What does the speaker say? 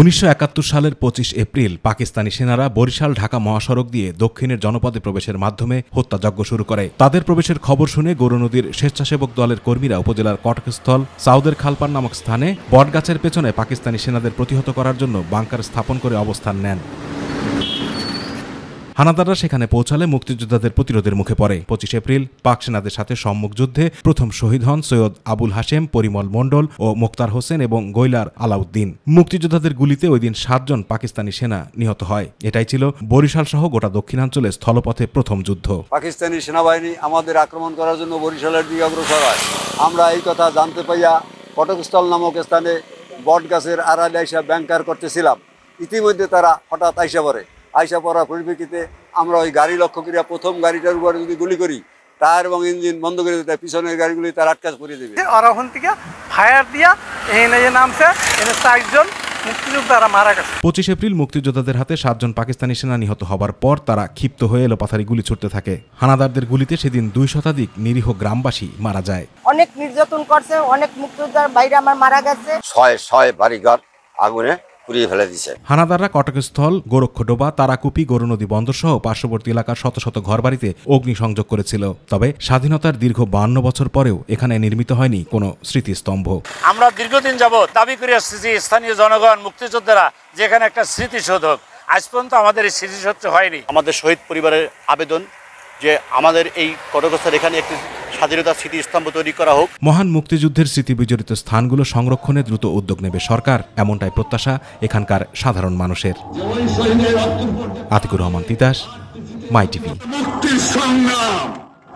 উনিশশো সালের পঁচিশ এপ্রিল পাকিস্তানি সেনারা বরিশাল ঢাকা মহাসড়ক দিয়ে দক্ষিণের জনপদে প্রবেশের মাধ্যমে হত্যাযজ্ঞ শুরু করে তাদের প্রবেশের খবর শুনে গরু নদীর স্বেচ্ছাসেবক দলের কর্মীরা উপজেলার কটকস্থল সাউদের খালপার নামক স্থানে বটগাছের পেছনে পাকিস্তানি সেনাদের প্রতিহত করার জন্য বাংকার স্থাপন করে অবস্থান নেন হানাদাররা সেখানে পৌঁছালে মুক্তিযোদ্ধাদের প্রতিরোধের মুখে পড়ে পঁচিশ এপ্রিল পাক সেনাদের সাথে সম্মুখ যুদ্ধে প্রথম শহীদ হন সৈয়দ আবুল হাশেম পরিমল মণ্ডল ও মোক্তার হোসেন এবং গৈলার আলাউদ্দিন মুক্তিযোদ্ধাদের গুলিতে ওই দিন সাতজন পাকিস্তানি সেনা নিহত হয় এটাই ছিল বরিশাল সহ গোটা দক্ষিণাঞ্চলে স্থলপথে প্রথম যুদ্ধ পাকিস্তানি সেনাবাহিনী আমাদের আক্রমণ করার জন্য বরিশালের দিকে অগ্রসর হয় আমরা এই কথা জানতে পাইয়া কটকস্থল নামক স্থানে বটগাছের আড়ালে আইসা ব্যাংকার করতেছিলাম ইতিমধ্যে তারা হঠাৎ আইসা পড়ে আইসা পড়ার পরিপ্রেক্ষিতে আমরা ওই গাড়ি লক্ষ্য করিয়া প্রথম গাড়িটার উপরে যদি গুলি করি টায়ার এবং ইঞ্জিন বন্ধ করে দিতে পিছনের গাড়িগুলি তার আটকাজ করিয়ে দেবে আরোহণ থেকে ফায়ার দিয়া এনে যে নামছে এনে চারজন পঁচিশ এপ্রিল মুক্তিযোদ্ধাদের হাতে সাতজন পাকিস্তানি সেনা নিহত হবার পর তারা ক্ষিপ্ত হয়ে এলোপাথারি গুলি ছুটতে থাকে হানাদারদের গুলিতে সেদিন দুই শতাধিক নিরীহ গ্রামবাসী মারা যায় অনেক নির্যাতন করছে অনেক মুক্তিযোদ্ধার বাইরে আমার মারা গেছে ছয় ছয় বাড়িঘর আগুনে পুড়িয়ে ফেলে দিছে হানাদাররা কটকস্থল গোরক্ষডোবা তারাকুপি গরুনদী বন্দর সহ পার্শ্ববর্তী এলাকার শত শত ঘরবাড়িতে অগ্নিসংযোগ করেছিল তবে স্বাধীনতার দীর্ঘ বান্ন বছর পরেও এখানে নির্মিত হয়নি কোনো স্মৃতিস্তম্ভ আমরা দীর্ঘদিন যাব দাবি করে আসছি যে স্থানীয় জনগণ মুক্তিযোদ্ধারা যেখানে একটা স্মৃতিসৌধ আজ পর্যন্ত আমাদের এই স্মৃতিসৌধ হয়নি আমাদের শহীদ পরিবারের আবেদন যে আমাদের এই কটকস্থার এখানে একটি স্বাধীনতা স্মৃতিস্তম্ভ তৈরি করা হোক মহান মুক্তিযুদ্ধের স্মৃতি বিজড়িত স্থানগুলো সংরক্ষণে দ্রুত উদ্যোগ নেবে সরকার এমনটাই প্রত্যাশা এখানকার সাধারণ মানুষের আতিকুর রহমান তিতাস মাই টিভি